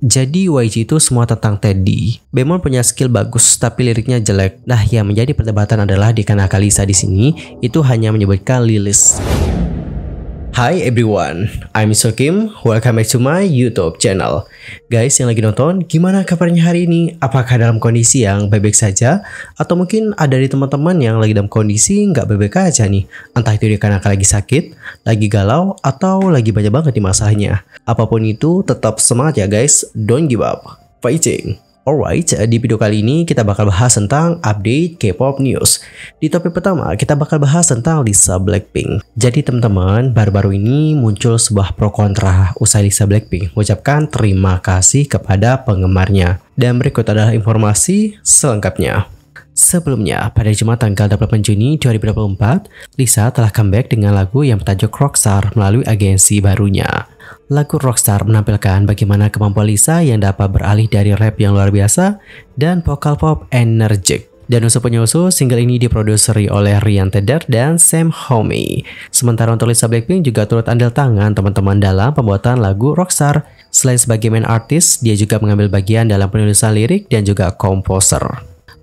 Jadi YG itu semua tentang Teddy. Bemol punya skill bagus tapi liriknya jelek. Nah yang menjadi perdebatan adalah di karena Kalisa di sini itu hanya menyebutkan Lilis. Hi everyone, I'm Mr. Kim. Welcome back to my YouTube channel. Guys yang lagi nonton, gimana kabarnya hari ini? Apakah dalam kondisi yang baik-baik saja? Atau mungkin ada di teman-teman yang lagi dalam kondisi nggak baik-baik aja nih? Entah itu dia karena lagi sakit, lagi galau, atau lagi banyak banget di masalahnya. Apapun itu, tetap semangat ya guys. Don't give up. Fighting! Alright, eh, di video kali ini kita bakal bahas tentang update K-pop news. Di topik pertama, kita bakal bahas tentang Lisa Blackpink. Jadi teman-teman, baru-baru ini muncul sebuah pro kontra usai Lisa Blackpink mengucapkan terima kasih kepada penggemarnya. Dan berikut adalah informasi selengkapnya. Sebelumnya, pada Jumat tanggal 28 Juni 2024, Lisa telah comeback dengan lagu yang bertajuk Rockstar melalui agensi barunya. Lagu Rockstar menampilkan bagaimana kemampuan Lisa yang dapat beralih dari rap yang luar biasa dan vokal pop energik. Dan usut penyusul, single ini diproduseri oleh Rian Tedder dan Sam Homme. Sementara untuk Lisa Blackpink juga turut andil tangan teman-teman dalam pembuatan lagu Rockstar. Selain sebagai main artist, dia juga mengambil bagian dalam penulisan lirik dan juga komposer.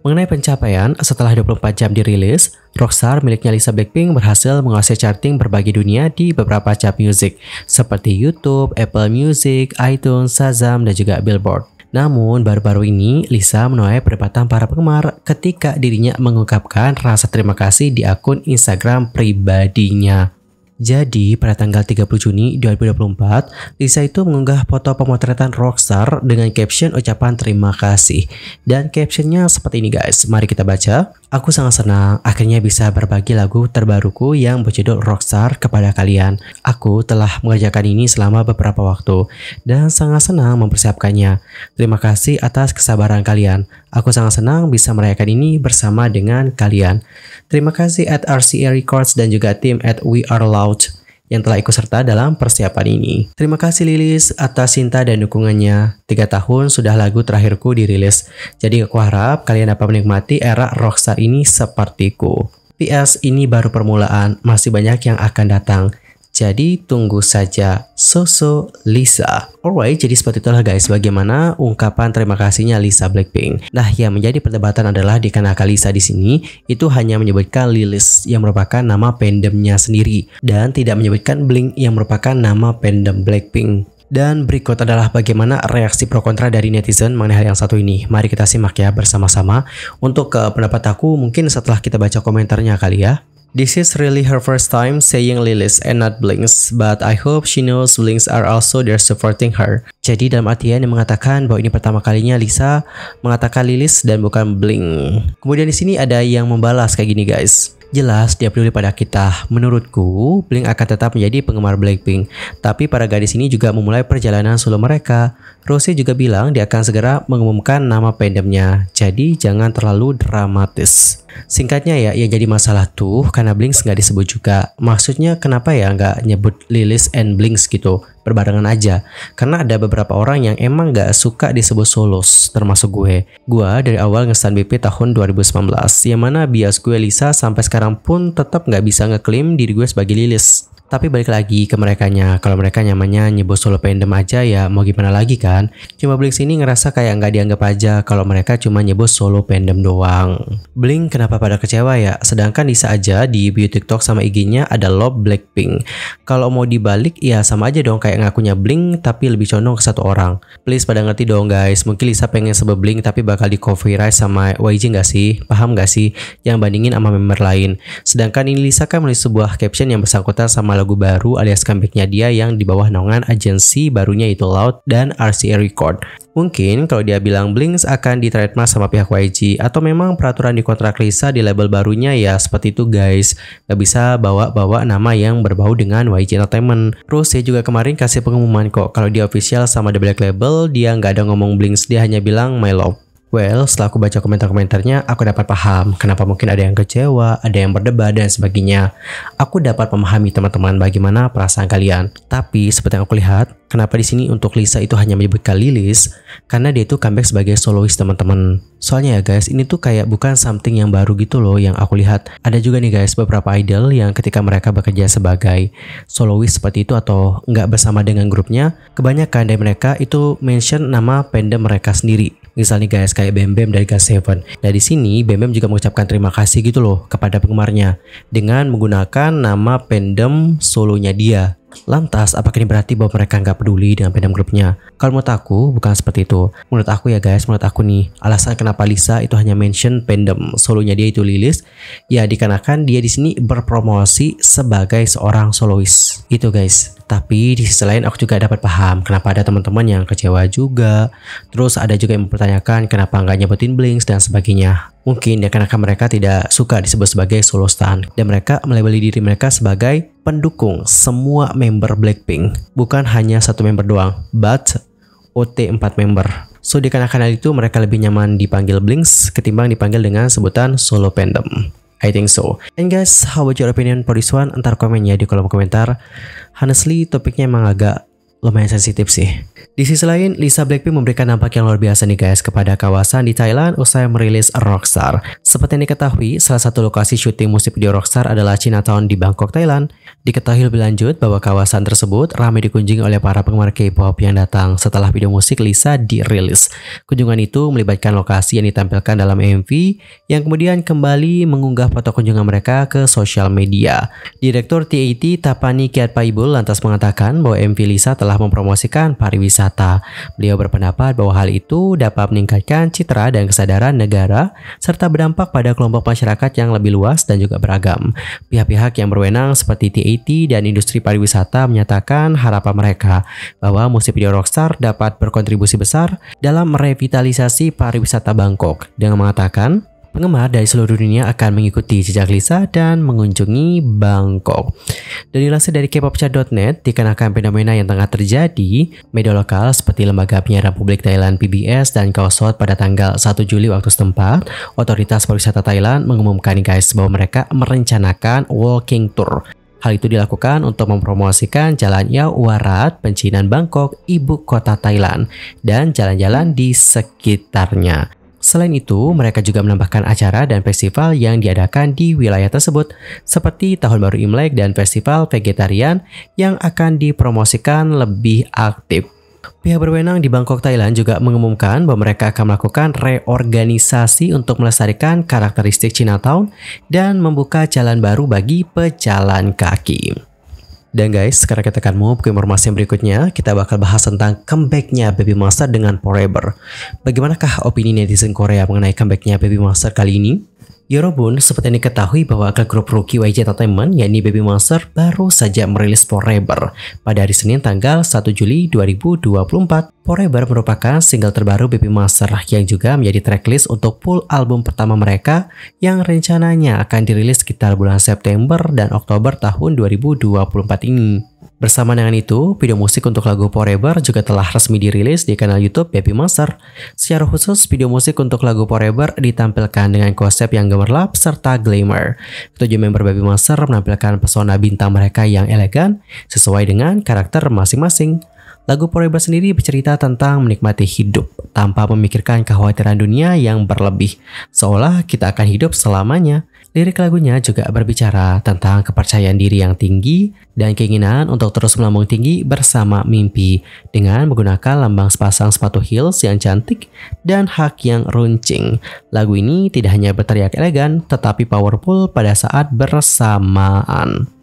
Mengenai pencapaian, setelah 24 jam dirilis, Rockstar miliknya Lisa Blackpink berhasil menguasai charting berbagai dunia di beberapa cap music, seperti YouTube, Apple Music, iTunes, Shazam, dan juga Billboard. Namun, baru-baru ini Lisa menuai perdebatan para penggemar ketika dirinya mengungkapkan rasa terima kasih di akun Instagram pribadinya. Jadi, pada tanggal 30 Juni 2024, Lisa itu mengunggah foto pemotretan rockstar dengan caption ucapan terima kasih. Dan captionnya seperti ini guys, mari kita baca. Aku sangat senang akhirnya bisa berbagi lagu terbaruku yang berjudul Rockstar kepada kalian. Aku telah mengerjakan ini selama beberapa waktu dan sangat senang mempersiapkannya. Terima kasih atas kesabaran kalian. Aku sangat senang bisa merayakan ini bersama dengan kalian. Terima kasih at RCA Records dan juga tim at We Are Loud yang telah ikut serta dalam persiapan ini. Terima kasih Lilis atas cinta dan dukungannya. Tiga tahun sudah lagu terakhirku dirilis, jadi aku harap kalian dapat menikmati era rockstar ini sepertiku. PS ini baru permulaan, masih banyak yang akan datang. Jadi tunggu saja Soso Lisa. Alright, jadi seperti itulah guys bagaimana ungkapan terima kasihnya Lisa Blackpink. Nah, yang menjadi perdebatan adalah dikarenakan Lisa di sini itu hanya menyebutkan Lilis yang merupakan nama pendemnya sendiri dan tidak menyebutkan Blink yang merupakan nama pendem Blackpink. Dan berikut adalah bagaimana reaksi pro kontra dari netizen mengenai hal yang satu ini. Mari kita simak ya bersama-sama. Untuk ke pendapat aku mungkin setelah kita baca komentarnya kali ya. This is really her first time saying Lilith and not Blinks, but I hope she knows Blinks are also there supporting her. Jadi dalam artian yang mengatakan bahwa ini pertama kalinya Lisa mengatakan Lilis dan bukan Bling. Kemudian di sini ada yang membalas kayak gini guys. Jelas dia peduli pada kita. Menurutku, Blink akan tetap menjadi penggemar Blackpink. Tapi para gadis ini juga memulai perjalanan solo mereka. Rose juga bilang dia akan segera mengumumkan nama pendemnya. Jadi jangan terlalu dramatis. Singkatnya ya, yang jadi masalah tuh karena Blinks nggak disebut juga. Maksudnya kenapa ya nggak nyebut Lilis and Blinks gitu? berbarengan aja. Karena ada beberapa orang yang emang gak suka disebut solos, termasuk gue. Gue dari awal ngesan BP tahun 2019, yang mana bias gue Lisa sampai sekarang pun tetap gak bisa ngeklaim diri gue sebagai Lilis. Tapi balik lagi ke merekanya, kalau mereka nyamannya nyebut solo pendem aja ya mau gimana lagi kan? Cuma Blink sini ngerasa kayak nggak dianggap aja kalau mereka cuma nyebut solo pendem doang. Blink kenapa pada kecewa ya? Sedangkan Lisa aja di bio TikTok sama IG-nya ada Love Blackpink. Kalau mau dibalik ya sama aja dong kayak ngakunya Blink tapi lebih condong ke satu orang. Please pada ngerti dong guys, mungkin Lisa pengen sebab Blink tapi bakal di copyright sama YG nggak sih? Paham nggak sih? Yang bandingin sama member lain. Sedangkan ini Lisa kan menulis sebuah caption yang bersangkutan sama lagu baru alias comebacknya dia yang di bawah naungan agensi barunya itu Loud dan RCA Record. Mungkin kalau dia bilang Blinks akan di trademark sama pihak YG atau memang peraturan di kontrak Lisa di label barunya ya seperti itu guys. Gak bisa bawa-bawa nama yang berbau dengan YG Entertainment. Terus dia juga kemarin kasih pengumuman kok kalau dia official sama The Black Label dia nggak ada ngomong Blinks dia hanya bilang My Love. Well, setelah aku baca komentar-komentarnya, aku dapat paham kenapa mungkin ada yang kecewa, ada yang berdebat, dan sebagainya. Aku dapat memahami teman-teman bagaimana perasaan kalian. Tapi, seperti yang aku lihat, kenapa di sini untuk Lisa itu hanya menyebutkan Lilis? Karena dia itu comeback sebagai solois teman-teman. Soalnya ya guys, ini tuh kayak bukan something yang baru gitu loh yang aku lihat. Ada juga nih guys beberapa idol yang ketika mereka bekerja sebagai solois seperti itu atau nggak bersama dengan grupnya, kebanyakan dari mereka itu mention nama pendem mereka sendiri misalnya guys kayak bem Bem dari Gas Seven. Nah di sini bem-bem juga mengucapkan terima kasih gitu loh kepada penggemarnya dengan menggunakan nama pendem solonya dia. Lantas, apakah ini berarti bahwa mereka nggak peduli dengan fandom grupnya? Kalau menurut aku, bukan seperti itu. Menurut aku ya guys, menurut aku nih, alasan kenapa Lisa itu hanya mention fandom solonya dia itu Lilis, ya dikarenakan dia di sini berpromosi sebagai seorang solois. Itu guys. Tapi di sisi lain aku juga dapat paham kenapa ada teman-teman yang kecewa juga. Terus ada juga yang mempertanyakan kenapa nggak nyebutin Blinks dan sebagainya. Mungkin ya karena mereka tidak suka disebut sebagai solo stan dan mereka melabeli diri mereka sebagai pendukung semua member Blackpink, bukan hanya satu member doang, but OT 4 member. So dikarenakan hal itu mereka lebih nyaman dipanggil Blinks ketimbang dipanggil dengan sebutan solo fandom. I think so. And guys, how about your opinion for this one? Ntar komen ya di kolom komentar. Honestly, topiknya emang agak lumayan sensitif sih. Di sisi lain, Lisa Blackpink memberikan dampak yang luar biasa nih guys kepada kawasan di Thailand usai merilis Rockstar. Seperti yang diketahui, salah satu lokasi syuting musik video Rockstar adalah Chinatown di Bangkok, Thailand. Diketahui lebih lanjut bahwa kawasan tersebut ramai dikunjungi oleh para penggemar K-pop yang datang setelah video musik Lisa dirilis. Kunjungan itu melibatkan lokasi yang ditampilkan dalam MV yang kemudian kembali mengunggah foto kunjungan mereka ke sosial media. Direktur TAT Tapani Paibul lantas mengatakan bahwa MV Lisa telah telah mempromosikan pariwisata. Beliau berpendapat bahwa hal itu dapat meningkatkan citra dan kesadaran negara serta berdampak pada kelompok masyarakat yang lebih luas dan juga beragam. Pihak-pihak yang berwenang seperti TAT dan industri pariwisata menyatakan harapan mereka bahwa musik video Rockstar dapat berkontribusi besar dalam merevitalisasi pariwisata Bangkok dengan mengatakan Penggemar dari seluruh dunia akan mengikuti jejak Lisa dan mengunjungi Bangkok. Dan dilansir dari kpopcha.net, dikenakan fenomena yang tengah terjadi, media lokal seperti Lembaga Penyiaran Publik Thailand PBS dan Kaosot pada tanggal 1 Juli waktu setempat, otoritas pariwisata Thailand mengumumkan guys bahwa mereka merencanakan walking tour Hal itu dilakukan untuk mempromosikan Jalan Yao Warat, Pencinan Bangkok, ibu kota Thailand, dan jalan-jalan di sekitarnya. Selain itu, mereka juga menambahkan acara dan festival yang diadakan di wilayah tersebut, seperti Tahun Baru Imlek dan Festival Vegetarian yang akan dipromosikan lebih aktif. Pihak berwenang di Bangkok, Thailand juga mengumumkan bahwa mereka akan melakukan reorganisasi untuk melestarikan karakteristik Chinatown dan membuka jalan baru bagi pejalan kaki. Dan guys, sekarang kita akan move ke informasi yang berikutnya. Kita bakal bahas tentang comebacknya Baby Monster dengan Forever. Bagaimanakah opini netizen Korea mengenai comebacknya Baby Monster kali ini? Yorobun, ya seperti yang diketahui bahwa ke grup Rookie YG Entertainment, yakni Baby Monster, baru saja merilis Forever pada hari Senin tanggal 1 Juli 2024. Forever merupakan single terbaru Baby Monster yang juga menjadi tracklist untuk full album pertama mereka yang rencananya akan dirilis sekitar bulan September dan Oktober tahun 2024 ini. Bersama dengan itu, video musik untuk lagu Forever juga telah resmi dirilis di kanal YouTube Baby Monster. Secara khusus, video musik untuk lagu Forever ditampilkan dengan konsep yang gemerlap serta glamour. Ketujuh member Baby Monster menampilkan pesona bintang mereka yang elegan sesuai dengan karakter masing-masing. Lagu Forever sendiri bercerita tentang menikmati hidup tanpa memikirkan kekhawatiran dunia yang berlebih, seolah kita akan hidup selamanya. Lirik lagunya juga berbicara tentang kepercayaan diri yang tinggi dan keinginan untuk terus melambung tinggi bersama mimpi dengan menggunakan lambang sepasang sepatu heels yang cantik dan hak yang runcing. Lagu ini tidak hanya berteriak elegan tetapi powerful pada saat bersamaan.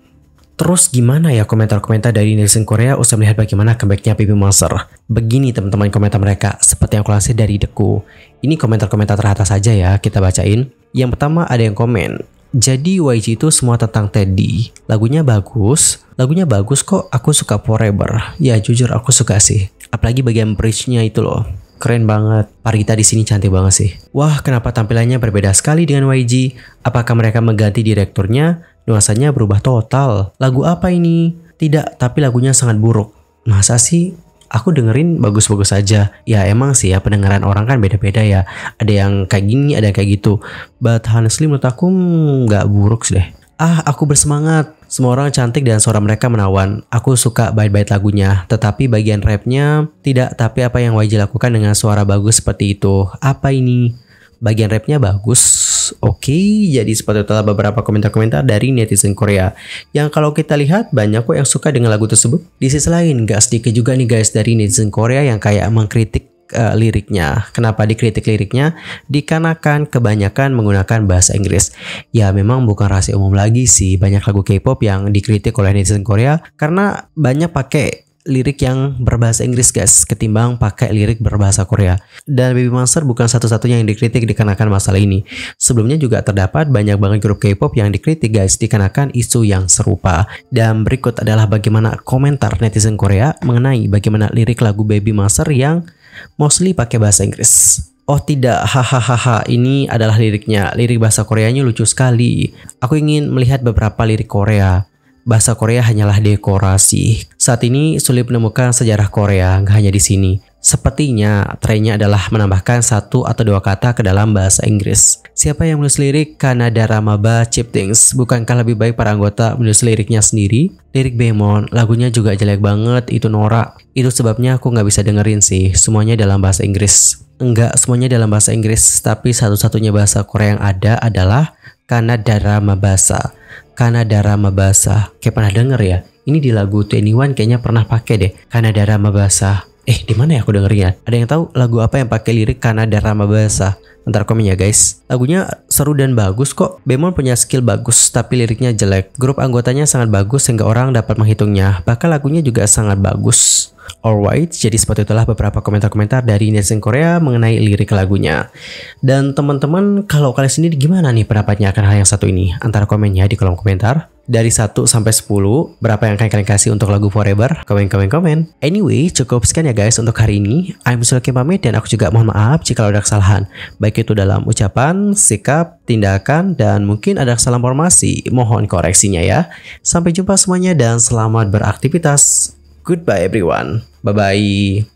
Terus gimana ya komentar-komentar dari netizen Korea usah melihat bagaimana comebacknya PP Monster? Begini teman-teman komentar mereka, seperti yang aku dari Deku. Ini komentar-komentar teratas saja ya, kita bacain. Yang pertama ada yang komen, jadi YG itu semua tentang Teddy. Lagunya bagus, lagunya bagus kok aku suka Forever. Ya jujur aku suka sih. Apalagi bagian bridge-nya itu loh. Keren banget. Parita di sini cantik banget sih. Wah, kenapa tampilannya berbeda sekali dengan YG? Apakah mereka mengganti direkturnya? nuansanya berubah total. Lagu apa ini? Tidak, tapi lagunya sangat buruk. Masa sih? Aku dengerin bagus-bagus aja. Ya emang sih ya pendengaran orang kan beda-beda ya. Ada yang kayak gini, ada yang kayak gitu. But honestly menurut aku hmm, nggak buruk sih deh. Ah, aku bersemangat. Semua orang cantik dan suara mereka menawan. Aku suka bait-bait lagunya, tetapi bagian rapnya tidak. Tapi apa yang wajib lakukan dengan suara bagus seperti itu? Apa ini? Bagian rapnya bagus, Oke, jadi seperti itulah beberapa komentar-komentar dari netizen Korea. Yang kalau kita lihat banyak kok yang suka dengan lagu tersebut. Di sisi lain, gak sedikit juga nih guys dari netizen Korea yang kayak mengkritik uh, liriknya. Kenapa dikritik liriknya? Dikarenakan kebanyakan menggunakan bahasa Inggris. Ya memang bukan rahasia umum lagi sih banyak lagu K-pop yang dikritik oleh netizen Korea karena banyak pakai lirik yang berbahasa Inggris guys ketimbang pakai lirik berbahasa Korea. Dan Baby Monster bukan satu-satunya yang dikritik dikarenakan masalah ini. Sebelumnya juga terdapat banyak banget grup K-pop yang dikritik guys dikarenakan isu yang serupa. Dan berikut adalah bagaimana komentar netizen Korea mengenai bagaimana lirik lagu Baby Monster yang mostly pakai bahasa Inggris. Oh tidak, hahaha, ini adalah liriknya. Lirik bahasa Koreanya lucu sekali. Aku ingin melihat beberapa lirik Korea bahasa Korea hanyalah dekorasi. Saat ini sulit menemukan sejarah Korea nggak hanya di sini. Sepertinya trennya adalah menambahkan satu atau dua kata ke dalam bahasa Inggris. Siapa yang menulis lirik Kanada Ramaba Chiptings? Bukankah lebih baik para anggota menulis liriknya sendiri? Lirik Bemon, lagunya juga jelek banget, itu norak. Itu sebabnya aku nggak bisa dengerin sih, semuanya dalam bahasa Inggris. Enggak, semuanya dalam bahasa Inggris, tapi satu-satunya bahasa Korea yang ada adalah Kanada Ramabasa. Rama Mabasa. Kayak pernah denger ya? Ini di lagu 21 kayaknya pernah pakai deh. Rama Mabasa. Eh, di mana ya aku dengernya? Ada yang tahu lagu apa yang pakai lirik Rama Mabasa? Ntar komen ya guys. Lagunya seru dan bagus kok. Bemon punya skill bagus tapi liriknya jelek. Grup anggotanya sangat bagus sehingga orang dapat menghitungnya. Bahkan lagunya juga sangat bagus. Alright, jadi seperti itulah beberapa komentar-komentar dari netizen Korea mengenai lirik lagunya. Dan teman-teman, kalau kalian sendiri gimana nih pendapatnya akan hal yang satu ini? Antara komennya di kolom komentar. Dari 1 sampai 10, berapa yang akan kalian kasih untuk lagu Forever? Komen, komen, komen. Anyway, cukup sekian ya guys untuk hari ini. I'm Sulakim pamit dan aku juga mohon maaf jika ada kesalahan. Baik itu dalam ucapan, sikap, sikap, tindakan, dan mungkin ada kesalahan formasi. Mohon koreksinya ya. Sampai jumpa semuanya dan selamat beraktivitas. Goodbye everyone. Bye-bye.